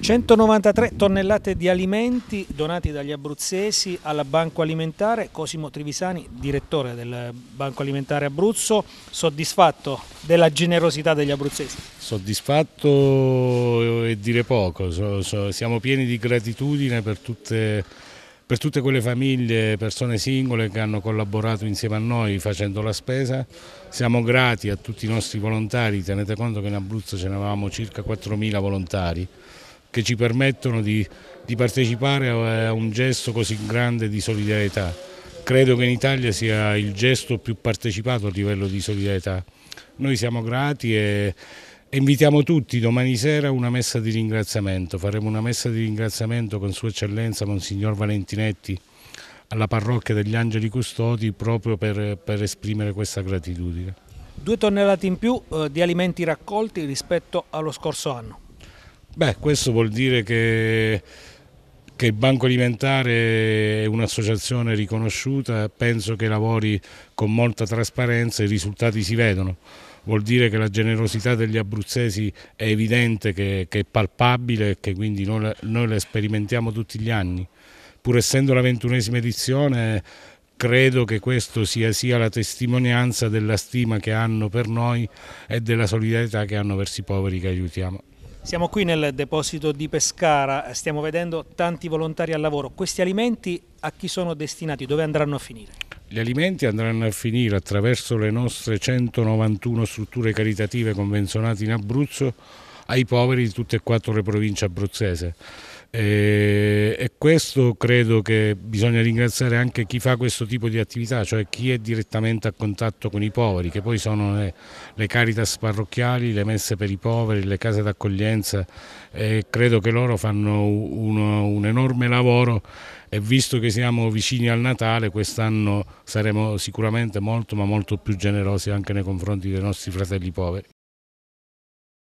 193 tonnellate di alimenti donati dagli abruzzesi alla Banco Alimentare. Cosimo Trivisani, direttore del Banco Alimentare Abruzzo, soddisfatto della generosità degli abruzzesi? Soddisfatto e dire poco, so, so, siamo pieni di gratitudine per tutte, per tutte quelle famiglie, persone singole che hanno collaborato insieme a noi facendo la spesa. Siamo grati a tutti i nostri volontari, tenete conto che in Abruzzo ce ne avevamo circa 4.000 volontari che ci permettono di, di partecipare a un gesto così grande di solidarietà. Credo che in Italia sia il gesto più partecipato a livello di solidarietà. Noi siamo grati e invitiamo tutti domani sera una messa di ringraziamento. Faremo una messa di ringraziamento con Sua Eccellenza Monsignor Valentinetti alla parrocchia degli Angeli Custodi proprio per, per esprimere questa gratitudine. Due tonnellate in più eh, di alimenti raccolti rispetto allo scorso anno. Beh, questo vuol dire che, che il Banco Alimentare è un'associazione riconosciuta, penso che lavori con molta trasparenza e i risultati si vedono. Vuol dire che la generosità degli abruzzesi è evidente, che, che è palpabile e che quindi noi, noi la sperimentiamo tutti gli anni. Pur essendo la ventunesima edizione, credo che questo sia, sia la testimonianza della stima che hanno per noi e della solidarietà che hanno verso i poveri che aiutiamo. Siamo qui nel deposito di Pescara, stiamo vedendo tanti volontari al lavoro. Questi alimenti a chi sono destinati? Dove andranno a finire? Gli alimenti andranno a finire attraverso le nostre 191 strutture caritative convenzionate in Abruzzo ai poveri di tutte e quattro le province abruzzese. E, e questo credo che bisogna ringraziare anche chi fa questo tipo di attività, cioè chi è direttamente a contatto con i poveri, che poi sono le, le caritas parrocchiali, le messe per i poveri, le case d'accoglienza e credo che loro fanno uno, un enorme lavoro e visto che siamo vicini al Natale quest'anno saremo sicuramente molto ma molto più generosi anche nei confronti dei nostri fratelli poveri.